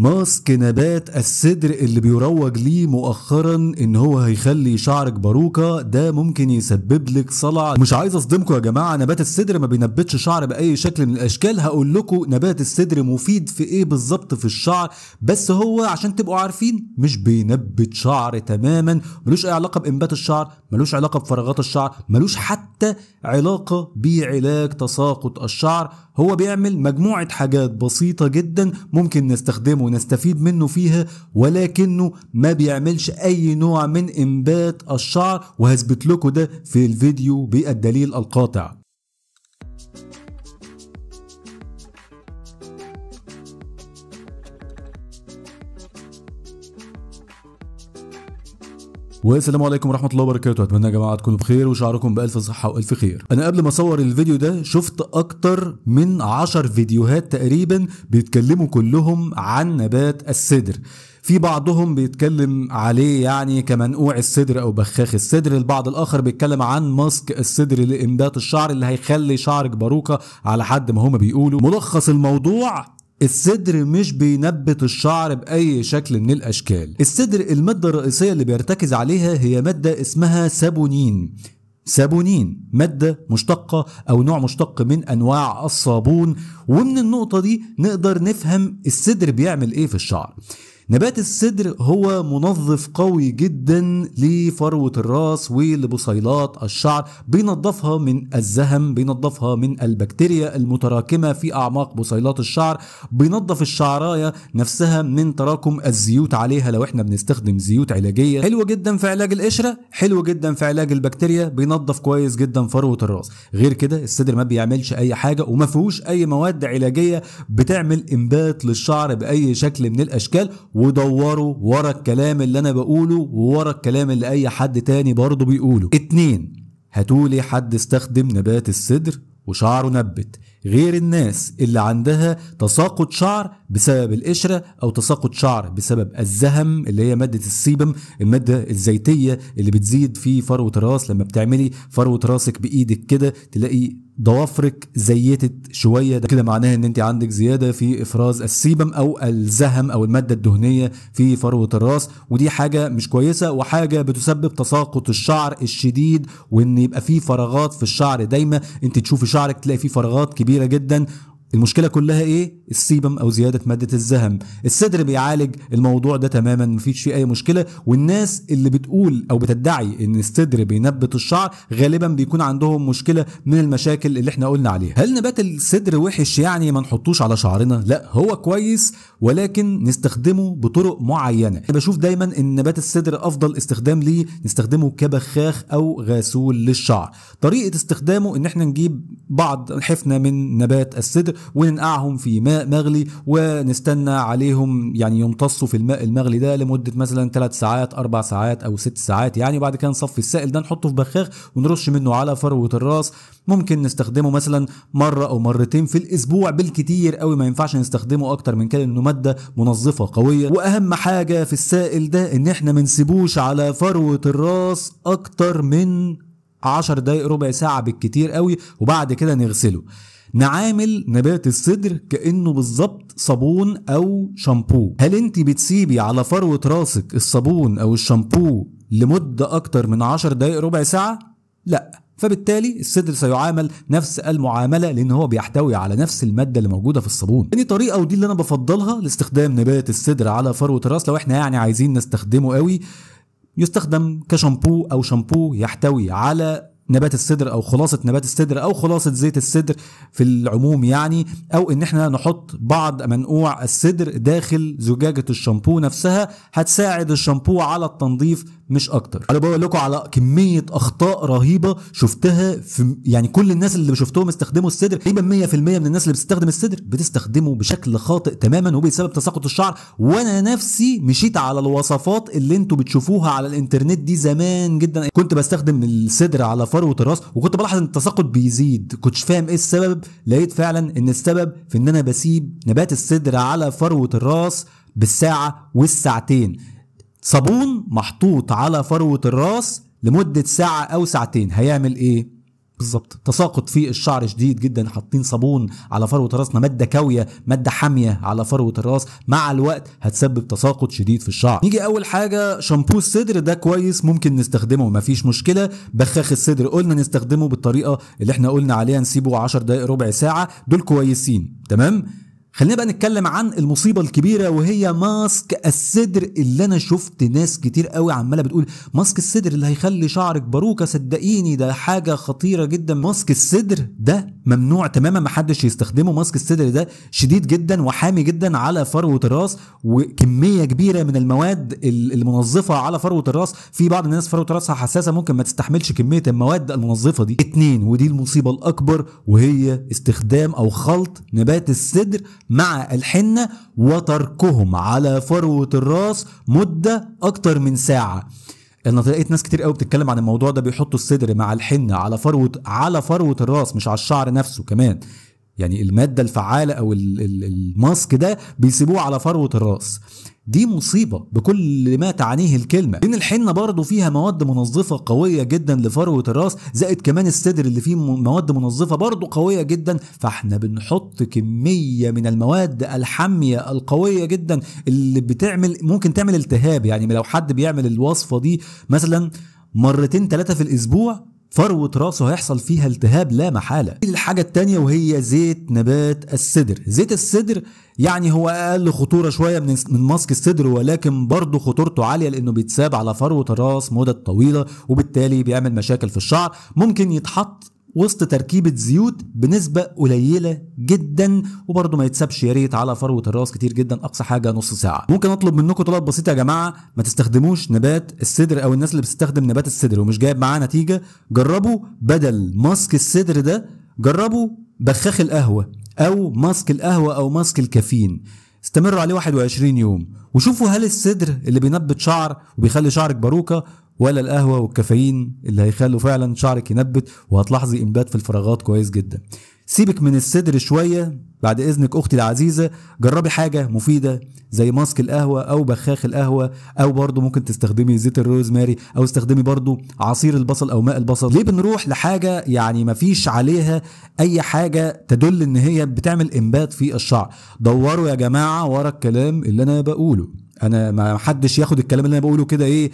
ماسك نبات السدر اللي بيروج ليه مؤخرا ان هو هيخلي شعرك باروكه ده ممكن يسبب لك صلع مش عايز اصدمكم يا جماعه نبات السدر ما بينبتش شعر باي شكل من الاشكال هقول لكم نبات السدر مفيد في ايه بالظبط في الشعر بس هو عشان تبقوا عارفين مش بينبت شعر تماما ملوش اي علاقه بانبات الشعر ملوش علاقه بفراغات الشعر ملوش حتى حتى علاقة بعلاج تساقط الشعر هو بيعمل مجموعة حاجات بسيطة جدا ممكن نستخدمه ونستفيد منه فيها ولكنه ما بيعملش أي نوع من إنبات الشعر وهثبت لكم ده في الفيديو بالدليل القاطع والسلام عليكم ورحمه الله وبركاته اتمنى يا جماعه تكونوا بخير وشعركم بالف صحه والف خير انا قبل ما اصور الفيديو ده شفت اكتر من 10 فيديوهات تقريبا بيتكلموا كلهم عن نبات السدر في بعضهم بيتكلم عليه يعني كمنقوع الصدر او بخاخ الصدر البعض الاخر بيتكلم عن ماسك الصدر لانبات الشعر اللي هيخلي شعرك باروكه على حد ما هما بيقولوا ملخص الموضوع الصدر مش بينبت الشعر بأي شكل من الأشكال الصدر المادة الرئيسية اللي بيرتكز عليها هي مادة اسمها سابونين سابونين مادة مشتقة أو نوع مشتق من أنواع الصابون ومن النقطة دي نقدر نفهم الصدر بيعمل إيه في الشعر نبات السدر هو منظف قوي جدا لفروة الراس ولبصيلات الشعر بينظفها من الزهم بينظفها من البكتيريا المتراكمة في أعماق بصيلات الشعر بينظف الشعراية نفسها من تراكم الزيوت عليها لو احنا بنستخدم زيوت علاجية حلو جدا في علاج القشرة حلو جدا في علاج البكتيريا بينظف كويس جدا فروة الراس غير كده السدر ما بيعملش أي حاجة وما فيهوش أي مواد علاجية بتعمل إنبات للشعر بأي شكل من الأشكال ودوروا ورا الكلام اللي انا بقوله وورا الكلام اللي اي حد تاني برضه بيقوله اتنين هتولي حد استخدم نبات الصدر وشعره نبت غير الناس اللي عندها تساقط شعر بسبب القشرة أو تساقط شعر بسبب الزهم اللي هي مادة السيبم المادة الزيتية اللي بتزيد في فروة الراس لما بتعملي فروة راسك بإيدك كده تلاقي ضوافرك زيتت شويه ده كده معناها ان انت عندك زياده في افراز السيبم او الزهم او الماده الدهنيه في فروه الراس ودي حاجه مش كويسه وحاجه بتسبب تساقط الشعر الشديد وان يبقى فيه فراغات في الشعر دايما انت تشوفي شعرك تلاقي فيه فراغات كبيره جدا المشكلة كلها ايه؟ السيبم او زيادة مادة الزهم، الصدر بيعالج الموضوع ده تماما مفيش فيه اي مشكلة والناس اللي بتقول او بتدعي ان الصدر بينبت الشعر غالبا بيكون عندهم مشكلة من المشاكل اللي احنا قلنا عليها. هل نبات الصدر وحش يعني ما نحطوش على شعرنا؟ لا هو كويس ولكن نستخدمه بطرق معينة. انا بشوف دايما ان نبات الصدر افضل استخدام ليه نستخدمه كبخاخ او غسول للشعر. طريقة استخدامه ان احنا نجيب بعض حفنة من نبات الصدر وننقعهم في ماء مغلي ونستنى عليهم يعني يمتصوا في الماء المغلي ده لمده مثلا ثلاث ساعات اربع ساعات او ست ساعات يعني وبعد كده نصفي السائل ده نحطه في بخاخ ونرش منه على فروه الراس ممكن نستخدمه مثلا مره او مرتين في الاسبوع بالكتير قوي ما ينفعش نستخدمه اكتر من كده لانه ماده منظفه قويه واهم حاجه في السائل ده ان احنا ما نسيبوش على فروه الراس اكتر من 10 دقايق ربع ساعه بالكتير قوي وبعد كده نغسله نعامل نبات الصدر كانه بالظبط صابون او شامبو هل انت بتسيبي على فروه راسك الصابون او الشامبو لمده اكتر من 10 دقائق ربع ساعه لا فبالتالي الصدر سيعامل نفس المعامله لان هو بيحتوي على نفس الماده اللي موجوده في الصابون تاني طريقه ودي اللي انا بفضلها لاستخدام نبات الصدر على فروه الراس لو احنا يعني عايزين نستخدمه قوي يستخدم كشامبو او شامبو يحتوي على نبات الصدر او خلاصه نبات الصدر او خلاصه زيت الصدر في العموم يعني او ان احنا نحط بعض منقوع السدر داخل زجاجه الشامبو نفسها هتساعد الشامبو على التنظيف مش اكتر انا بقول لكم على كميه اخطاء رهيبه شفتها في يعني كل الناس اللي شفتهم استخدموا الصدر تقريبا 100% من الناس اللي بتستخدم الصدر بتستخدمه بشكل خاطئ تماما وبسبب تساقط الشعر وانا نفسي مشيت على الوصفات اللي انتوا بتشوفوها على الانترنت دي زمان جدا كنت بستخدم الصدر على فروه الراس وكنت بلاحظ ان التساقط بيزيد كنتش فاهم ايه السبب لقيت فعلا ان السبب في ان انا بسيب نبات الصدر على فروه الراس بالساعه والساعتين صابون محطوط على فروة الراس لمدة ساعة أو ساعتين هيعمل إيه؟ بالظبط تساقط في الشعر شديد جدا حاطين صابون على فروه راسنا ماده كاويه ماده حاميه على فروه الراس مع الوقت هتسبب تساقط شديد في الشعر نيجي اول حاجه شامبو الصدر ده كويس ممكن نستخدمه مفيش مشكله بخاخ الصدر قلنا نستخدمه بالطريقه اللي احنا قلنا عليها نسيبه 10 دقائق ربع ساعه دول كويسين تمام خلينا بقى نتكلم عن المصيبه الكبيره وهي ماسك الصدر اللي انا شفت ناس كتير قوي عماله بتقول ماسك الصدر اللي هيخلي شعرك باروكه صدقيني ده حاجه خطيره جدا ماسك الصدر ده ممنوع تماما محدش يستخدمه ماسك الصدر ده شديد جدا وحامي جدا على فروه الراس وكميه كبيره من المواد المنظفه على فروه الراس في بعض الناس فروه راسها حساسه ممكن ما تستحملش كميه المواد المنظفه دي اتنين ودي المصيبه الاكبر وهي استخدام او خلط نبات الصدر مع الحنة وتركهم على فروة الراس مدة أكتر من ساعة انا لقيت ناس كتير قوي بتتكلم عن الموضوع ده بيحطوا الصدر مع الحنه على فروه على فروه الراس مش على الشعر نفسه كمان يعني المادة الفعالة أو الماسك ده بيسيبوه على فروة الراس دي مصيبة بكل ما تعنيه الكلمة لأن الحنة برضه فيها مواد منظفة قوية جدا لفروة الراس زائد كمان الصدر اللي فيه مواد منظفة برضه قوية جدا فاحنا بنحط كمية من المواد الحامية القوية جدا اللي بتعمل ممكن تعمل التهاب يعني لو حد بيعمل الوصفة دي مثلا مرتين ثلاثة في الأسبوع فروة راسه هيحصل فيها التهاب لا محالة الحاجة التانية وهي زيت نبات السدر زيت السدر يعني هو أقل خطورة شوية من من ماسك السدر ولكن برضه خطورته عالية لأنه بيتساب على فروة الراس مدة طويلة وبالتالي بيعمل مشاكل في الشعر ممكن يتحط وسط تركيبة زيوت بنسبة قليلة جدا وبرضه ما يتسابش يا ريت على فروة الراس كتير جدا أقصى حاجة نص ساعة ممكن أطلب منكم طلب بسيط يا جماعة ما تستخدموش نبات السدر أو الناس اللي بتستخدم نبات السدر ومش جايب معاه نتيجة جربوا بدل ماسك السدر ده جربوا بخاخ القهوة أو ماسك القهوة أو ماسك الكافيين استمروا عليه 21 يوم وشوفوا هل السدر اللي بينبت شعر وبيخلي شعرك باروكه ولا القهوه والكافيين اللي هيخلوا فعلا شعرك ينبت وهتلاحظي انبات في الفراغات كويس جدا سيبك من الصدر شويه بعد اذنك اختي العزيزه جربي حاجه مفيده زي ماسك القهوه او بخاخ القهوه او برضو ممكن تستخدمي زيت الروزماري او استخدمي برضو عصير البصل او ماء البصل ليه بنروح لحاجه يعني مفيش عليها اي حاجه تدل ان هي بتعمل انبات في الشعر دوروا يا جماعه ورا الكلام اللي انا بقوله انا ما حدش ياخد الكلام اللي انا بقوله كده ايه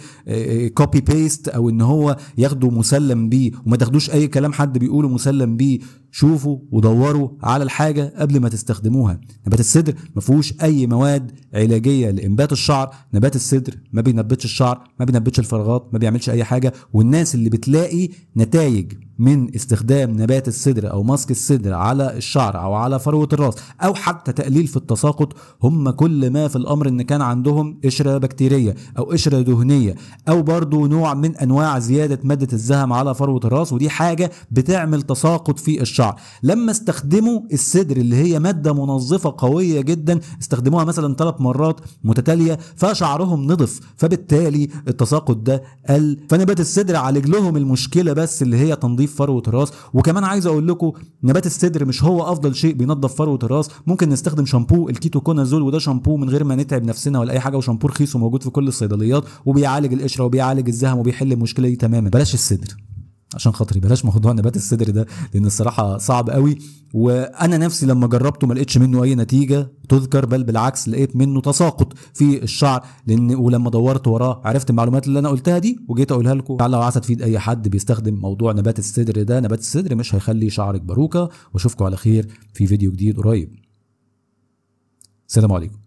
كوبي إيه، بيست او ان هو ياخده مسلم بيه وما تاخدوش اي كلام حد بيقوله مسلم بيه شوفوا ودوروا على الحاجه قبل ما تستخدموها نبات الصدر ما فيهوش اي مواد علاجيه لانبات الشعر نبات الصدر ما بينبتش الشعر ما بينبتش الفراغات ما بيعملش اي حاجه والناس اللي بتلاقي نتائج من استخدام نبات الصدر او ماسك الصدر على الشعر او على فروه الراس او حتى تقليل في التساقط هم كل ما في الامر ان كان عندهم عندهم قشره بكتيريه او قشره دهنيه او برضو نوع من انواع زياده ماده الزهم على فروه الراس ودي حاجه بتعمل تساقط في الشعر لما استخدموا السدر اللي هي ماده منظفه قويه جدا استخدموها مثلا ثلاث مرات متتاليه فشعرهم نضف فبالتالي التساقط ده قل فنبات السدر عالج لهم المشكله بس اللي هي تنظيف فروه الراس وكمان عايز اقول لكم نبات السدر مش هو افضل شيء بينظف فروه الراس ممكن نستخدم شامبو الكيتو كونازول وده شامبو من غير ما نتعب نفسنا ولا اي حاجه حاجه وشامبو رخيص وموجود في كل الصيدليات وبيعالج القشره وبيعالج الزهم وبيحل المشكله دي تماما بلاش الصدر عشان خاطري بلاش موضوع نبات الصدر ده لان الصراحه صعب قوي وانا نفسي لما جربته ما لقيتش منه اي نتيجه تذكر بل بالعكس لقيت منه تساقط في الشعر لان ولما دورت وراه عرفت المعلومات اللي انا قلتها دي وجيت اقولها لكم لعل وعسى تفيد اي حد بيستخدم موضوع نبات الصدر ده نبات الصدر مش هيخلي شعرك باروكه واشوفكم على خير في فيديو جديد قريب السلام عليكم